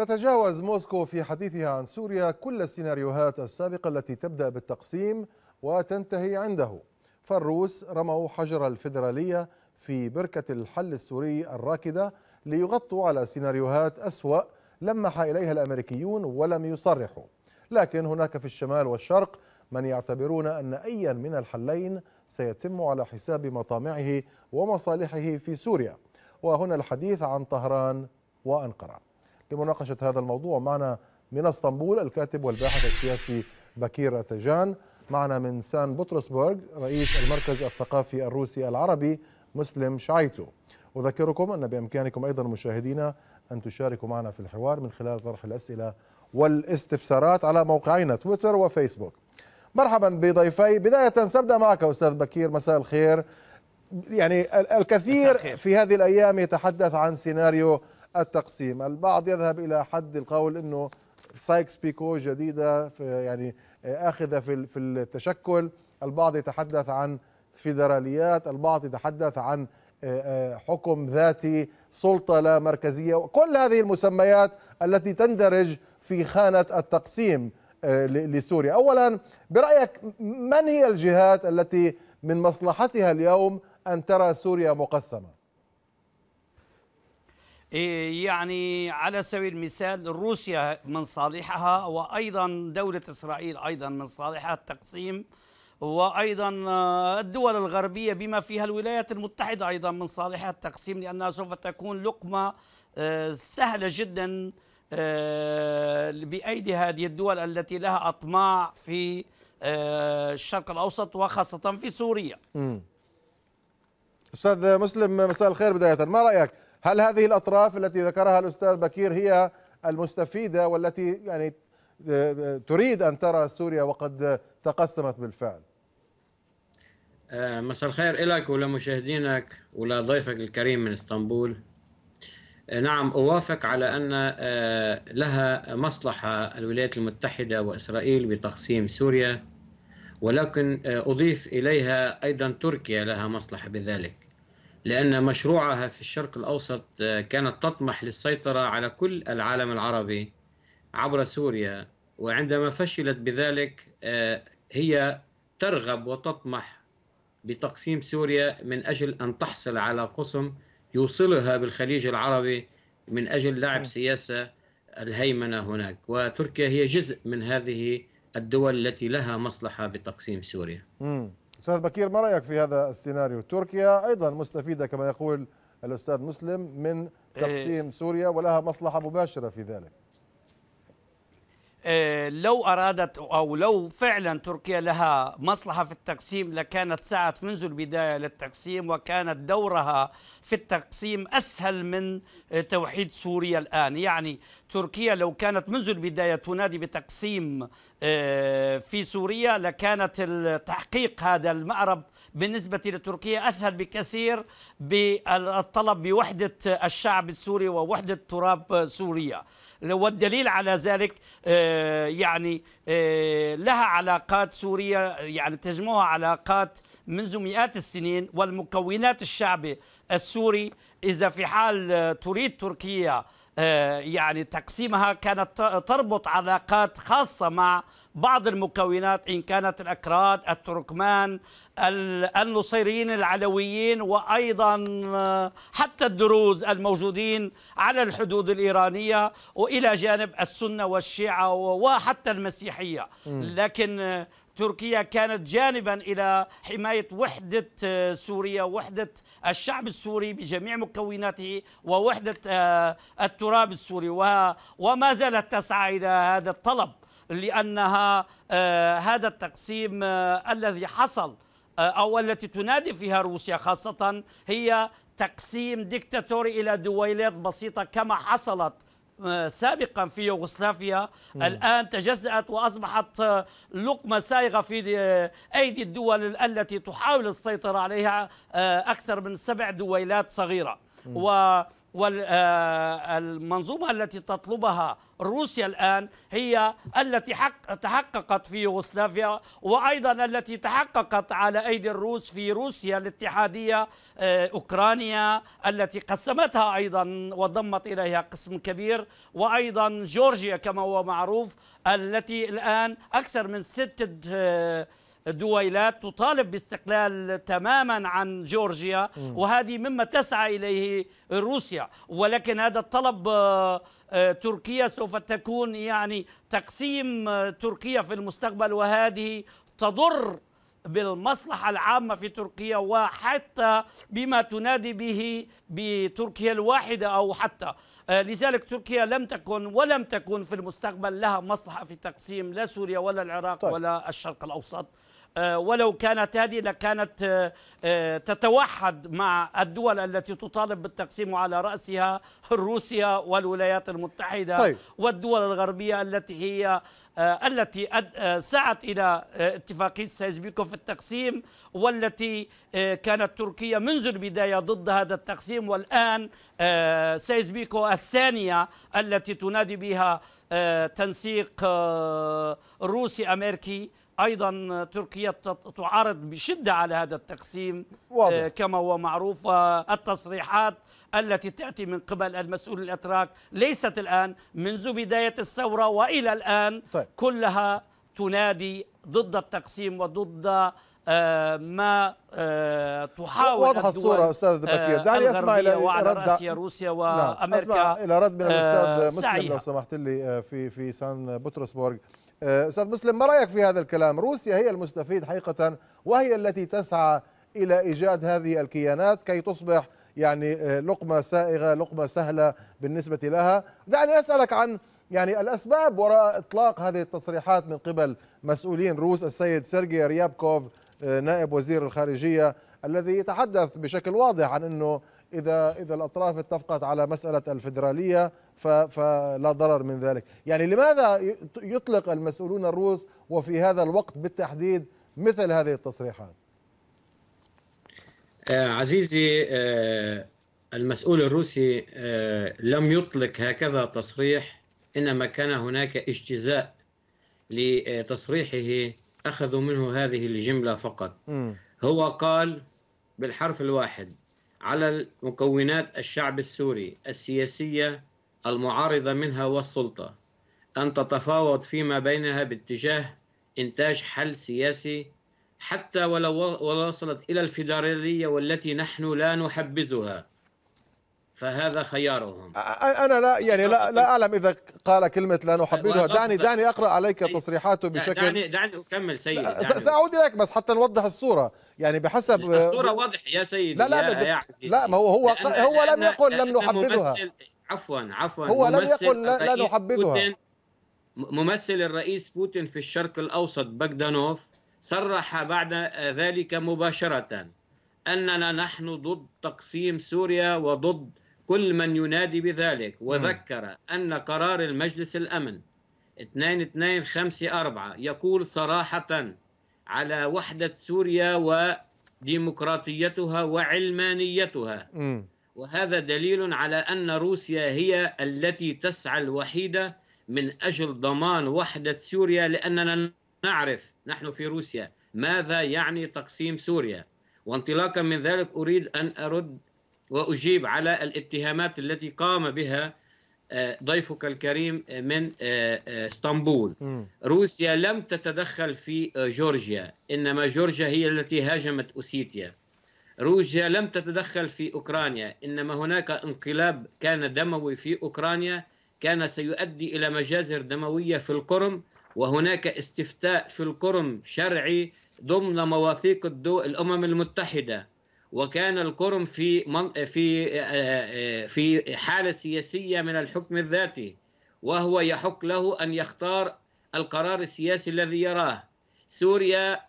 تتجاوز موسكو في حديثها عن سوريا كل السيناريوهات السابقة التي تبدأ بالتقسيم وتنتهي عنده فالروس رموا حجر الفيدرالية في بركة الحل السوري الراكدة ليغطوا على سيناريوهات أسوأ لمح إليها الأمريكيون ولم يصرحوا لكن هناك في الشمال والشرق من يعتبرون أن أيا من الحلين سيتم على حساب مطامعه ومصالحه في سوريا وهنا الحديث عن طهران وأنقرة لمناقشة هذا الموضوع معنا من اسطنبول الكاتب والباحث السياسي بكير أتجان معنا من سان بطرسبرغ رئيس المركز الثقافي الروسي العربي مسلم شعيتو أذكركم أن بإمكانكم أيضا مشاهدينا أن تشاركوا معنا في الحوار من خلال طرح الأسئلة والاستفسارات على موقعينا تويتر وفيسبوك مرحبا بضيفي بداية سأبدأ معك أستاذ بكير مساء الخير يعني الكثير في هذه الأيام يتحدث عن سيناريو التقسيم البعض يذهب إلى حد القول أنه سايكس بيكو جديدة في يعني آخذة في في التشكل البعض يتحدث عن فيدراليات البعض يتحدث عن آه، آه، حكم ذاتي سلطة لا مركزية كل هذه المسميات التي تندرج في خانة التقسيم آه، لسوريا أولا برأيك من هي الجهات التي من مصلحتها اليوم أن ترى سوريا مقسمة إيه، يعني على سبيل المثال روسيا من صالحها وأيضا دولة إسرائيل أيضا من صالحها التقسيم وأيضا آه، الدول الغربية بما فيها الولايات المتحدة أيضا من صالحها التقسيم لأنها سوف تكون لقمة آه، سهلة جدا آه، بأيدي هذه الدول التي لها أطماع في الشرق الأوسط وخاصة في سوريا م. أستاذ مسلم مساء الخير بداية ما رأيك؟ هل هذه الأطراف التي ذكرها الأستاذ بكير هي المستفيدة والتي يعني آه، آه، تريد أن ترى سوريا وقد تقسمت بالفعل آه، مساء الخير لك ولمشاهدينك ولضيفك الكريم من اسطنبول نعم أوافق على أن لها مصلحة الولايات المتحدة وإسرائيل بتقسيم سوريا ولكن أضيف إليها أيضا تركيا لها مصلحة بذلك لأن مشروعها في الشرق الأوسط آه، كانت تطمح للسيطرة على كل العالم العربي عبر سوريا وعندما فشلت بذلك آه، هي ترغب وتطمح بتقسيم سوريا من أجل أن تحصل على قسم يوصلها بالخليج العربي من أجل لعب سياسة الهيمنة هناك وتركيا هي جزء من هذه الدول التي لها مصلحة بتقسيم سوريا استاذ بكير ما رايك في هذا السيناريو تركيا ايضا مستفيده كما يقول الاستاذ مسلم من إيه. تقسيم سوريا ولها مصلحه مباشره في ذلك آه، لو أرادت أو لو فعلا تركيا لها مصلحة في التقسيم لكانت سعت منذ البداية للتقسيم وكانت دورها في التقسيم أسهل من آه، توحيد سوريا الآن يعني تركيا لو كانت منذ البداية تنادي بتقسيم آه، في سوريا لكانت تحقيق هذا المأرب بالنسبة لتركيا أسهل بكثير بالطلب بوحدة الشعب السوري ووحدة تراب سوريا والدليل على ذلك آه، يعني آه، لها علاقات سوريا يعني تجمعها علاقات منذ مئات السنين والمكونات الشعبي السوري إذا في حال آه، تريد تركيا آه، يعني تقسيمها كانت تربط علاقات خاصة مع بعض المكونات إن كانت الأكراد التركمان النصيريين العلويين وأيضا آه، حتى الدروز الموجودين على الحدود الإيرانية وإلى جانب السنة والشيعة وحتى المسيحية لكن آه، تركيا كانت جانبا الى حمايه وحده آه، سوريا وحده الشعب السوري بجميع مكوناته ووحده آه، التراب السوري وما زالت تسعى الى هذا الطلب لانها آه، هذا التقسيم الذي حصل او التي تنادي فيها روسيا خاصه هي تقسيم ديكتاتوري الى دويلات بسيطه كما حصلت سابقا في يوغوسلافيا الآن تجزأت وأصبحت آه، لقمة سائغة في آه، أيدي الدول التي تحاول السيطرة عليها آه، أكثر من سبع دويلات صغيرة و والمنظومة آه، التي تطلبها روسيا الآن هي التي حق تحققت في يوغوسلافيا وأيضا التي تحققت على أيدي الروس في روسيا الاتحادية آه، أوكرانيا التي قسمتها أيضا وضمت إليها قسم كبير وأيضا جورجيا كما هو معروف التي الآن أكثر من ستة آه، دويلات تطالب باستقلال تماما عن جورجيا وهذه مما تسعى إليه روسيا ولكن هذا الطلب آه، آه، تركيا سوف تكون يعني تقسيم آه، تركيا في المستقبل وهذه تضر بالمصلحة العامة في تركيا وحتى بما تنادي به بتركيا الواحدة أو حتى لذلك تركيا لم تكن ولم تكن في المستقبل لها مصلحة في تقسيم لا سوريا ولا العراق طيب. ولا الشرق الأوسط آه، ولو كانت هذه لكانت آه، آه، تتوحد مع الدول التي تطالب بالتقسيم على رأسها روسيا والولايات المتحدة طيب. والدول الغربية التي هي التي سعت إلى اتفاقية سايزبيكو في التقسيم والتي كانت تركيا منذ البداية ضد هذا التقسيم والآن سايزبيكو الثانية التي تنادي بها تنسيق روسي أمريكي ايضا تركيا تعارض بشده على هذا التقسيم آه، واضح. كما هو معروف آه، التصريحات التي تاتي من قبل المسؤول الاتراك ليست الان منذ بدايه الثوره والى الان طيب. كلها تنادي ضد التقسيم وضد آه، ما تحاول واضحه الصوره استاذ بكير دعني اسمع الى رد روسيا روسيا نعم، وامريكا نعم. اسمع الى رد من الاستاذ مسلم لو سمحت لي في في سان بطرسبورغ آه، استاذ مسلم ما رايك في هذا الكلام؟ روسيا هي المستفيد حقيقه وهي التي تسعى الى ايجاد هذه الكيانات كي تصبح يعني آه، لقمه سائغه، لقمه سهله بالنسبه لها، دعني اسالك عن يعني الاسباب وراء اطلاق هذه التصريحات من قبل مسؤولين روس السيد سيرجي ريابكوف آه، نائب وزير الخارجيه الذي يتحدث بشكل واضح عن انه اذا اذا الاطراف اتفقت على مساله الفدراليه فلا ضرر من ذلك، يعني لماذا يطلق المسؤولون الروس وفي هذا الوقت بالتحديد مثل هذه التصريحات؟ آه، عزيزي آه، المسؤول الروسي آه، لم يطلق هكذا تصريح انما كان هناك اجتزاء لتصريحه اخذوا منه هذه الجمله فقط. هو قال بالحرف الواحد على مكونات الشعب السوري السياسية المعارضة منها والسلطة أن تتفاوض فيما بينها باتجاه إنتاج حل سياسي حتى ولو وصلت إلى الفيدرالية والتي نحن لا نحبذها فهذا خيارهم انا لا يعني لا لا اعلم اذا قال كلمه لا نحبذها دعني دعني اقرا عليك سيد. تصريحاته بشكل دعني دعني اكمل سيدي ساعود اليك بس حتى نوضح الصوره يعني بحسب الصوره واضحه يا سيدي لا لا يا, يا لا ما هو هو لأن هو لم يقل لم نحبذها عفوا عفوا هو لم يقل لا نحبذها ممثل الرئيس بوتين في الشرق الاوسط بغدانوف صرح بعد ذلك مباشره اننا نحن ضد تقسيم سوريا وضد كل من ينادي بذلك وذكر أن قرار المجلس الأمن 2254 يقول صراحة على وحدة سوريا وديمقراطيتها وعلمانيتها وهذا دليل على أن روسيا هي التي تسعى الوحيدة من أجل ضمان وحدة سوريا لأننا نعرف نحن في روسيا ماذا يعني تقسيم سوريا وانطلاقا من ذلك أريد أن أرد واجيب على الاتهامات التي قام بها آه، ضيفك الكريم آه، من آه، اسطنبول روسيا لم تتدخل في جورجيا انما جورجيا هي التي هاجمت اوسيتيا روسيا لم تتدخل في اوكرانيا انما هناك انقلاب كان دموي في اوكرانيا كان سيؤدي الى مجازر دمويه في القرم وهناك استفتاء في القرم شرعي ضمن مواثيق الامم المتحده وكان القرم في من في في حاله سياسيه من الحكم الذاتي وهو يحق له ان يختار القرار السياسي الذي يراه سوريا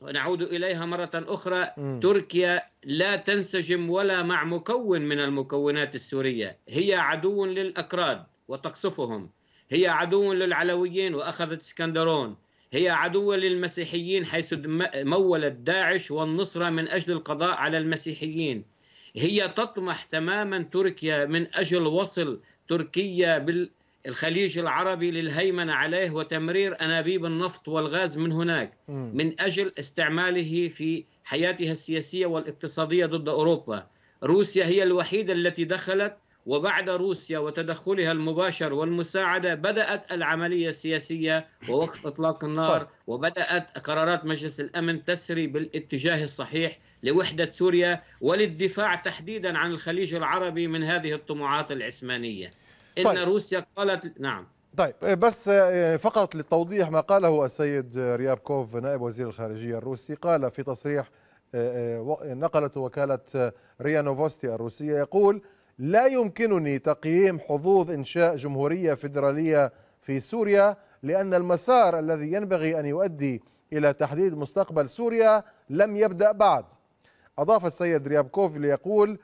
ونعود اليها مره اخرى م. تركيا لا تنسجم ولا مع مكون من المكونات السوريه هي عدو للاكراد وتقصفهم هي عدو للعلويين واخذت اسكندرون هي عدوة للمسيحيين حيث مولت داعش والنصرة من أجل القضاء على المسيحيين هي تطمح تماما تركيا من أجل وصل تركيا بالخليج العربي للهيمنة عليه وتمرير أنابيب النفط والغاز من هناك من أجل استعماله في حياتها السياسية والاقتصادية ضد أوروبا روسيا هي الوحيدة التي دخلت وبعد روسيا وتدخلها المباشر والمساعدة بدأت العملية السياسية ووقف إطلاق النار طيب. وبدأت قرارات مجلس الأمن تسري بالاتجاه الصحيح لوحدة سوريا وللدفاع تحديدا عن الخليج العربي من هذه الطموعات العثمانية إن طيب. روسيا قالت نعم طيب بس آه، فقط للتوضيح ما قاله السيد آه، ريابكوف نائب وزير الخارجية الروسي قال في تصريح آه، نقلته وكالة ريانوفوستي الروسية يقول لا يمكنني تقييم حظوظ إنشاء جمهورية فيدرالية في سوريا لأن المسار الذي ينبغي أن يؤدي إلى تحديد مستقبل سوريا لم يبدأ بعد أضاف السيد ريابكوف ليقول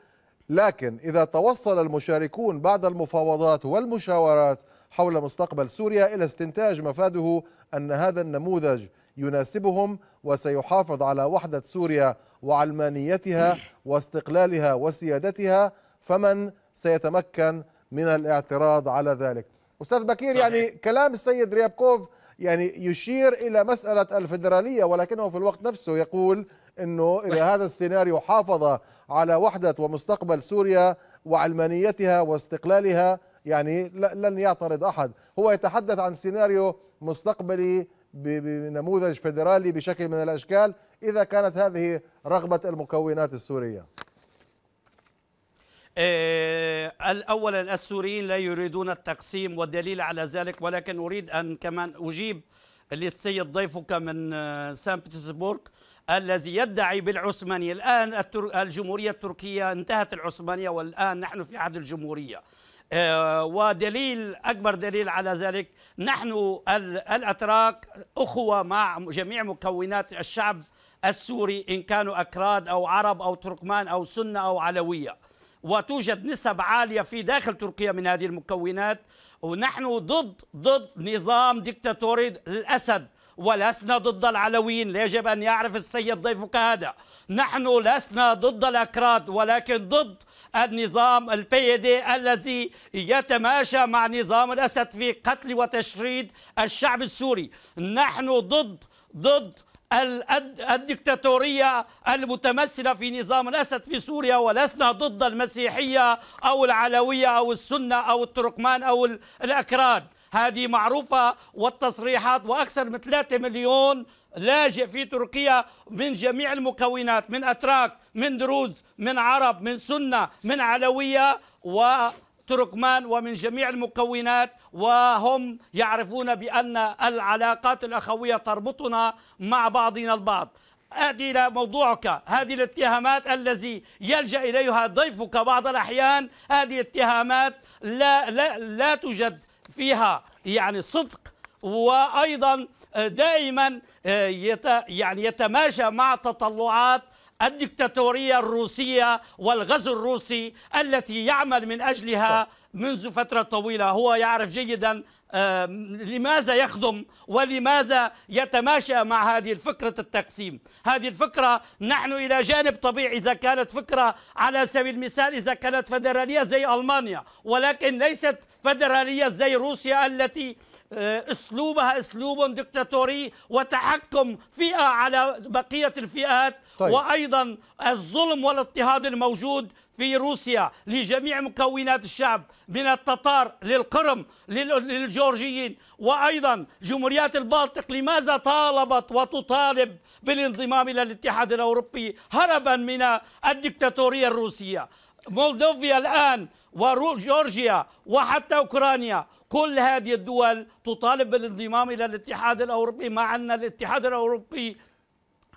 لكن إذا توصل المشاركون بعد المفاوضات والمشاورات حول مستقبل سوريا إلى استنتاج مفاده أن هذا النموذج يناسبهم وسيحافظ على وحدة سوريا وعلمانيتها واستقلالها وسيادتها فمن سيتمكن من الاعتراض على ذلك أستاذ بكير صحيح. يعني كلام السيد ريابكوف يعني يشير إلى مسألة الفدراليه ولكنه في الوقت نفسه يقول أنه إذا هذا السيناريو حافظ على وحدة ومستقبل سوريا وعلمانيتها واستقلالها يعني لن يعترض أحد هو يتحدث عن سيناريو مستقبلي بنموذج فيدرالي بشكل من الأشكال إذا كانت هذه رغبة المكونات السورية آه، أولا السوريين لا يريدون التقسيم والدليل على ذلك ولكن أريد أن كمان أجيب للسيد ضيفك من آه، سان بيترسبورغ الذي يدعي بالعثمانية الآن الجمهورية التركية انتهت العثمانية والآن نحن في عهد الجمهورية آه، ودليل أكبر دليل على ذلك نحن الأتراك أخوة مع جميع مكونات الشعب السوري إن كانوا أكراد أو عرب أو تركمان أو سنة أو علوية وتوجد نسب عالية في داخل تركيا من هذه المكونات ونحن ضد ضد نظام ديكتاتوري الأسد ولسنا ضد العلويين لا يجب أن يعرف السيد ضيفك هذا نحن لسنا ضد الأكراد ولكن ضد النظام البيدي الذي يتماشى مع نظام الأسد في قتل وتشريد الشعب السوري نحن ضد ضد الدكتاتورية المتمثلة في نظام الأسد في سوريا ولسنا ضد المسيحية أو العلوية أو السنة أو التركمان أو الأكراد هذه معروفة والتصريحات وأكثر من 3 مليون لاجئ في تركيا من جميع المكونات من أتراك من دروز من عرب من سنة من علوية و تركمان ومن جميع المكونات وهم يعرفون بأن العلاقات الأخوية تربطنا مع بعضنا البعض أتي إلى موضوعك هذه الاتهامات الذي يلجأ إليها ضيفك بعض الأحيان هذه اتهامات لا, لا, لا توجد فيها يعني صدق وأيضا دائما آه، يعني يتماشى مع تطلعات الدكتاتورية الروسية والغزو الروسي التي يعمل من أجلها منذ فترة طويلة هو يعرف جيدا لماذا يخدم ولماذا يتماشى مع هذه الفكرة التقسيم هذه الفكرة نحن إلى جانب طبيعي إذا كانت فكرة على سبيل المثال إذا كانت فدرالية زي ألمانيا ولكن ليست فدرالية زي روسيا التي آه، اسلوبها اسلوب دكتاتوري وتحكم فئه على بقيه الفئات طيب. وايضا الظلم والاضطهاد الموجود في روسيا لجميع مكونات الشعب من التتار للقرم للجورجيين وأيضا جمهوريات البلطيق لماذا طالبت وتطالب بالانضمام إلى الاتحاد الأوروبي هربا من الدكتاتورية الروسية مولدوفيا الآن وجورجيا وحتى أوكرانيا كل هذه الدول تطالب بالانضمام إلى الاتحاد الأوروبي مع أن الاتحاد الأوروبي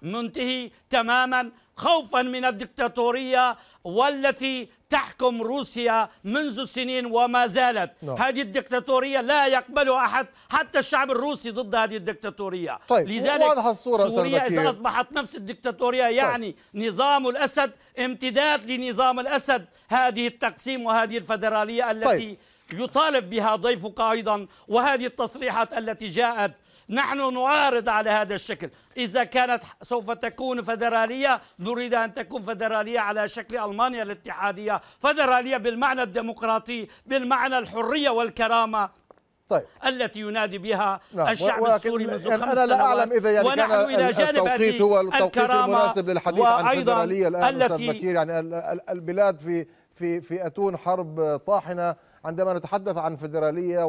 منتهي تماما خوفا من الدكتاتورية والتي تحكم روسيا منذ سنين وما زالت نعم. هذه الدكتاتورية لا يقبلها أحد حتى الشعب الروسي ضد هذه الدكتاتورية طيب. لذلك واضحة الصورة سوريا إذا أصبحت نفس الدكتاتورية طيب. يعني طيب. نظام الأسد امتداد لنظام الأسد هذه التقسيم وهذه الفدرالية طيب. التي طيب. يطالب بها ضيفك أيضا وهذه التصريحات التي جاءت نحن نعارض على هذا الشكل إذا كانت سوف تكون فدرالية نريد أن تكون فدرالية على شكل ألمانيا الاتحادية فدرالية بالمعنى الديمقراطي بالمعنى الحرية والكرامة طيب. التي ينادي بها نعم. الشعب السوري منذ خمس أنا لا أعلم إذا يعني كان التوقيت هو التوقيت المناسب للحديث عن الفدرالية الآن التي... يعني البلاد في في في أتون حرب طاحنة عندما نتحدث عن فيدراليه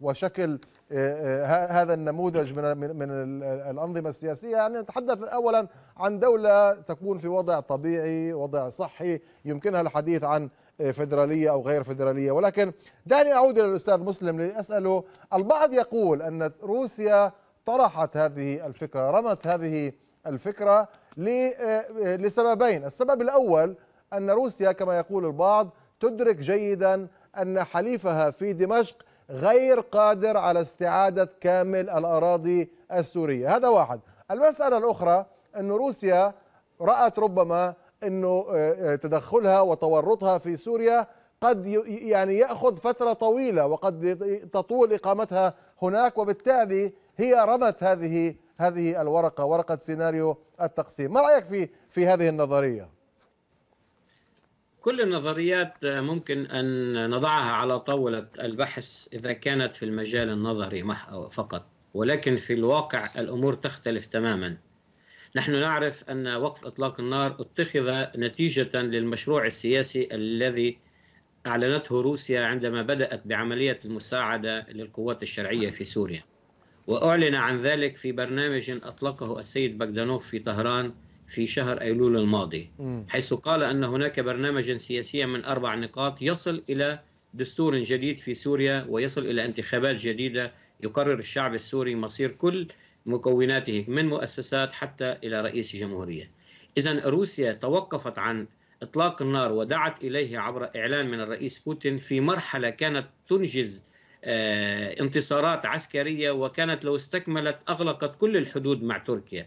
وشكل آه، آه، هذا النموذج من من الانظمه السياسيه يعني نتحدث اولا عن دوله تكون في وضع طبيعي وضع صحي يمكنها الحديث عن آه، فيدراليه او غير فيدراليه ولكن دعني اعود الى الاستاذ مسلم لاساله البعض يقول ان روسيا طرحت هذه الفكره رمت هذه الفكره لسببين السبب الاول ان روسيا كما يقول البعض تدرك جيدا أن حليفها في دمشق غير قادر على استعادة كامل الأراضي السورية هذا واحد المسألة الأخرى أن روسيا رأت ربما أنه آه، آه، تدخلها وتورطها في سوريا قد يعني يأخذ فترة طويلة وقد تطول إقامتها هناك وبالتالي هي رمت هذه هذه الورقة ورقة سيناريو التقسيم ما رأيك في في هذه النظرية؟ كل النظريات ممكن أن نضعها على طاولة البحث إذا كانت في المجال النظري فقط ولكن في الواقع الأمور تختلف تماما نحن نعرف أن وقف إطلاق النار اتخذ نتيجة للمشروع السياسي الذي أعلنته روسيا عندما بدأت بعملية المساعدة للقوات الشرعية في سوريا وأعلن عن ذلك في برنامج أطلقه السيد بغدانوف في طهران في شهر أيلول الماضي حيث قال أن هناك برنامجا سياسيا من أربع نقاط يصل إلى دستور جديد في سوريا ويصل إلى انتخابات جديدة يقرر الشعب السوري مصير كل مكوناته من مؤسسات حتى إلى رئيس جمهورية إذا روسيا توقفت عن إطلاق النار ودعت إليه عبر إعلان من الرئيس بوتين في مرحلة كانت تنجز آه، انتصارات عسكرية وكانت لو استكملت أغلقت كل الحدود مع تركيا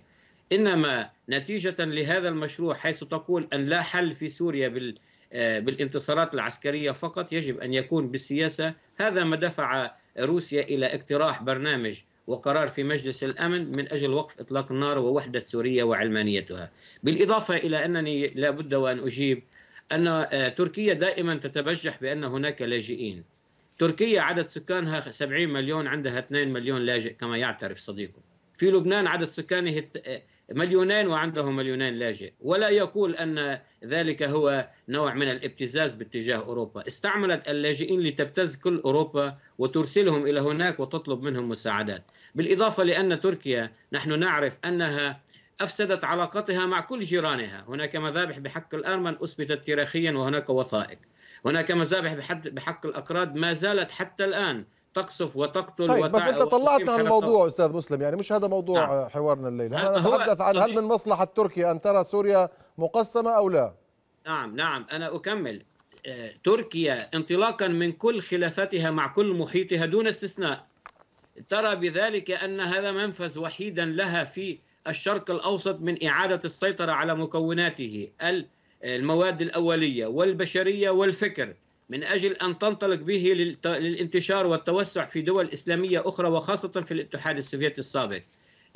إنما نتيجة لهذا المشروع حيث تقول أن لا حل في سوريا بال آه، بالانتصارات العسكرية فقط يجب أن يكون بالسياسة هذا ما دفع روسيا إلى اقتراح برنامج وقرار في مجلس الأمن من أجل وقف إطلاق النار ووحدة سوريا وعلمانيتها بالإضافة إلى أنني لا بد وأن أجيب أن آه، تركيا دائما تتبجح بأن هناك لاجئين تركيا عدد سكانها 70 مليون عندها 2 مليون لاجئ كما يعترف صديقه في لبنان عدد سكانه مليونين وعندهم مليونين لاجئ ولا يقول أن ذلك هو نوع من الابتزاز باتجاه أوروبا استعملت اللاجئين لتبتز كل أوروبا وترسلهم إلى هناك وتطلب منهم مساعدات بالإضافة لأن تركيا نحن نعرف أنها أفسدت علاقتها مع كل جيرانها هناك مذابح بحق الأرمن أثبتت تاريخيا وهناك وثائق هناك مذابح بحق الأكراد ما زالت حتى الآن تقصف وتقتل طيب وتع... بس انت طلعت عن الموضوع استاذ مسلم يعني مش هذا موضوع نعم. حوارنا الليله انا اتحدث عن هل من مصلحه تركيا ان ترى سوريا مقسمه او لا نعم نعم انا اكمل آه، تركيا انطلاقا من كل خلافاتها مع كل محيطها دون استثناء ترى بذلك ان هذا منفذ وحيدا لها في الشرق الاوسط من اعاده السيطره على مكوناته المواد الاوليه والبشريه والفكر من أجل أن تنطلق به للانتشار والتوسع في دول إسلامية أخرى وخاصة في الاتحاد السوفيتي السابق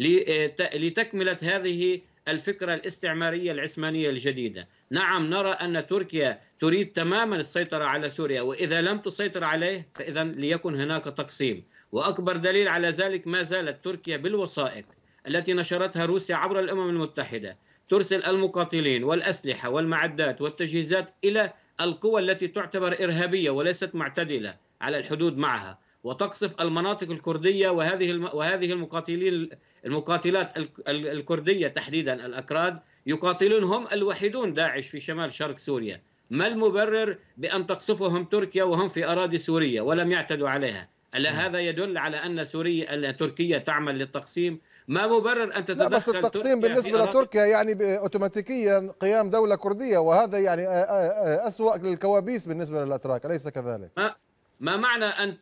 آه، لتكملة هذه الفكرة الاستعمارية العثمانية الجديدة نعم نرى أن تركيا تريد تماما السيطرة على سوريا وإذا لم تسيطر عليه فإذا ليكن هناك تقسيم وأكبر دليل على ذلك ما زالت تركيا بالوثائق التي نشرتها روسيا عبر الأمم المتحدة ترسل المقاتلين والأسلحة والمعدات والتجهيزات إلى القوى التي تعتبر إرهابية وليست معتدلة على الحدود معها وتقصف المناطق الكردية وهذه وهذه المقاتلين المقاتلات الكردية تحديدا الأكراد يقاتلون هم الوحيدون داعش في شمال شرق سوريا ما المبرر بأن تقصفهم تركيا وهم في أراضي سوريا ولم يعتدوا عليها ألا نعم. هذا يدل على أن سوريا أن تركيا تعمل للتقسيم ما مبرر ان تتدخل بس التقسيم بالنسبه لتركيا يعني اوتوماتيكيا قيام دوله كرديه وهذا يعني آه، آه، آه، اسوا الكوابيس بالنسبه للاتراك اليس كذلك؟ ما, ما معنى ان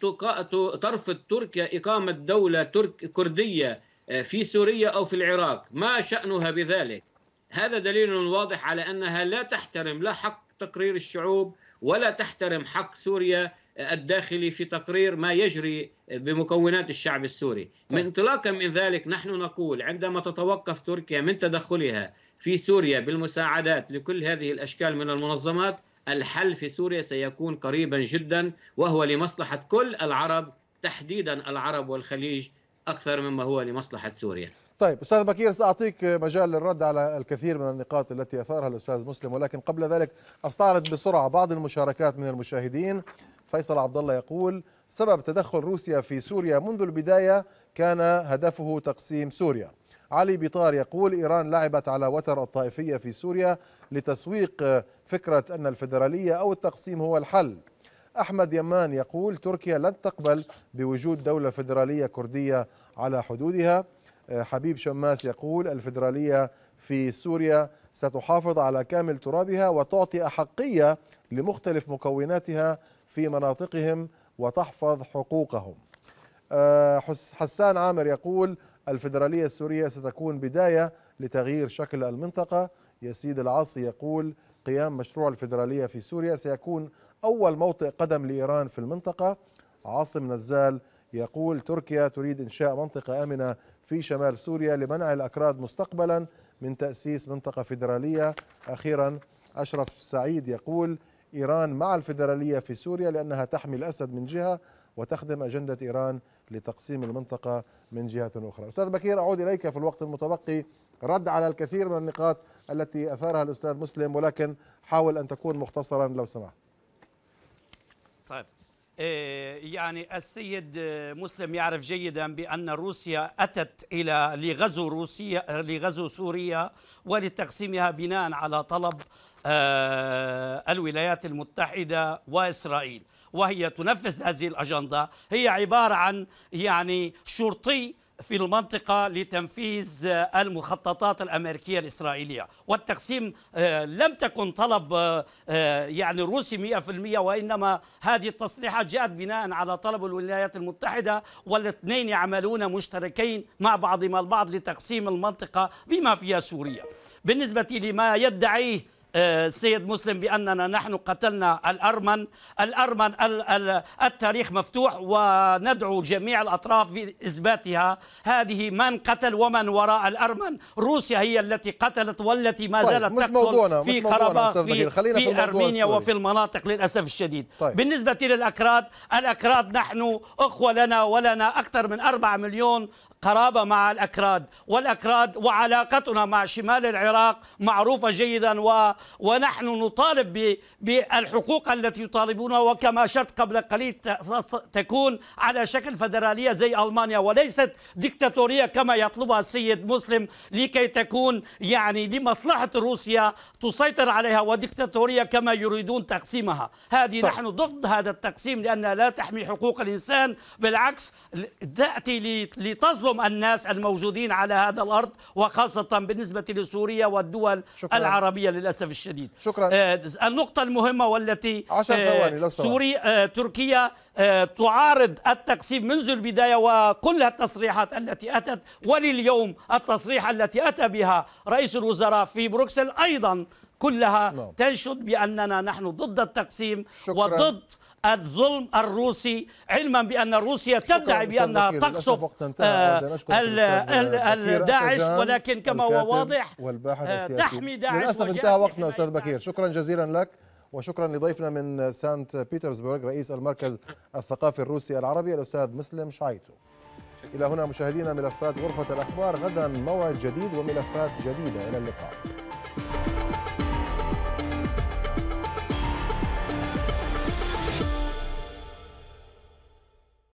ترفض تركيا اقامه دوله ترك كرديه في سوريا او في العراق، ما شانها بذلك؟ هذا دليل واضح على انها لا تحترم لا حق تقرير الشعوب ولا تحترم حق سوريا الداخلي في تقرير ما يجري بمكونات الشعب السوري طيب. من انطلاقا من ذلك نحن نقول عندما تتوقف تركيا من تدخلها في سوريا بالمساعدات لكل هذه الأشكال من المنظمات الحل في سوريا سيكون قريبا جدا وهو لمصلحة كل العرب تحديدا العرب والخليج أكثر مما هو لمصلحة سوريا طيب استاذ بكير ساعطيك مجال للرد على الكثير من النقاط التي اثارها الاستاذ مسلم ولكن قبل ذلك استعرض بسرعه بعض المشاركات من المشاهدين فيصل عبد الله يقول سبب تدخل روسيا في سوريا منذ البدايه كان هدفه تقسيم سوريا علي بطار يقول إيران لعبت على وتر الطائفية في سوريا لتسويق فكرة أن الفدرالية أو التقسيم هو الحل أحمد يمان يقول تركيا لن تقبل بوجود دولة فدرالية كردية على حدودها آه، حبيب شماس يقول الفدرالية في سوريا ستحافظ على كامل ترابها وتعطي أحقية لمختلف مكوناتها في مناطقهم وتحفظ حقوقهم آه، حسان عامر يقول الفدرالية السورية ستكون بداية لتغيير شكل المنطقة يسيد العاصي يقول قيام مشروع الفدرالية في سوريا سيكون أول موطئ قدم لإيران في المنطقة عاصم نزال يقول تركيا تريد إنشاء منطقة آمنة في شمال سوريا لمنع الأكراد مستقبلا من تأسيس منطقة فيدرالية أخيرا أشرف سعيد يقول إيران مع الفيدرالية في سوريا لأنها تحمي الأسد من جهة وتخدم أجندة إيران لتقسيم المنطقة من جهة أخرى أستاذ بكير أعود إليك في الوقت المتبقي رد على الكثير من النقاط التي أثارها الأستاذ مسلم ولكن حاول أن تكون مختصرا لو سمحت طيب إيه، يعني السيد مسلم يعرف جيدا بأن روسيا أتت إلى لغزو روسيا لغزو سوريا ولتقسيمها بناء على طلب آه، الولايات المتحدة وإسرائيل وهي تنفذ هذه الأجندة هي عبارة عن يعني شرطي في المنطقة لتنفيذ المخططات الأمريكية الإسرائيلية والتقسيم آه، لم تكن طلب آه، آه، يعني روسي 100% وإنما هذه التصريحات جاءت بناء على طلب الولايات المتحدة والاثنين يعملون مشتركين مع بعضهما البعض لتقسيم المنطقة بما فيها سوريا بالنسبة لما يدعيه السيد آه، مسلم بأننا نحن قتلنا الأرمن الأرمن التاريخ مفتوح وندعو جميع الأطراف بإثباتها هذه من قتل ومن وراء الأرمن روسيا هي التي قتلت والتي ما طيب، زالت طيب. تقتل موضوعنا. في قرابه في, في, في أرمينيا وفي المناطق للأسف الشديد طيب. بالنسبة للأكراد الأكراد نحن أخوة لنا ولنا أكثر من 4 مليون قرابة مع الأكراد والأكراد وعلاقتنا مع شمال العراق معروفة جيدا و ونحن نطالب بالحقوق التي يطالبونها وكما شرت قبل قليل تكون على شكل فدرالية زي ألمانيا وليست ديكتاتورية كما يطلبها السيد مسلم لكي تكون يعني لمصلحة روسيا تسيطر عليها وديكتاتورية كما يريدون تقسيمها هذه طيب. نحن ضد هذا التقسيم لأنها لا تحمي حقوق الإنسان بالعكس تأتي لتظلم هم الناس الموجودين على هذا الأرض وخاصة بالنسبة لسوريا والدول شكرا. العربية للأسف الشديد شكرا آه النقطة المهمة والتي عشر آه، ثواني لو سواء. آه تركيا آه تعارض التقسيم منذ البداية وكل التصريحات التي أتت ولليوم التصريح التي أتى بها رئيس الوزراء في بروكسل أيضا كلها نعم. تنشد بأننا نحن ضد التقسيم شكرا. وضد الظلم الروسي علما بأن روسيا تدعي بأنها تقصف آه، داعش ولكن كما هو واضح تحمي آه، داعش للأسف انتهى وقتنا أستاذ بكير شكرا جزيلا لك وشكرا لضيفنا من سانت بيترسبورغ رئيس المركز الثقافي الروسي العربي الأستاذ مسلم شعيتو إلى هنا مشاهدينا ملفات غرفة الأخبار غدا موعد جديد وملفات جديدة إلى اللقاء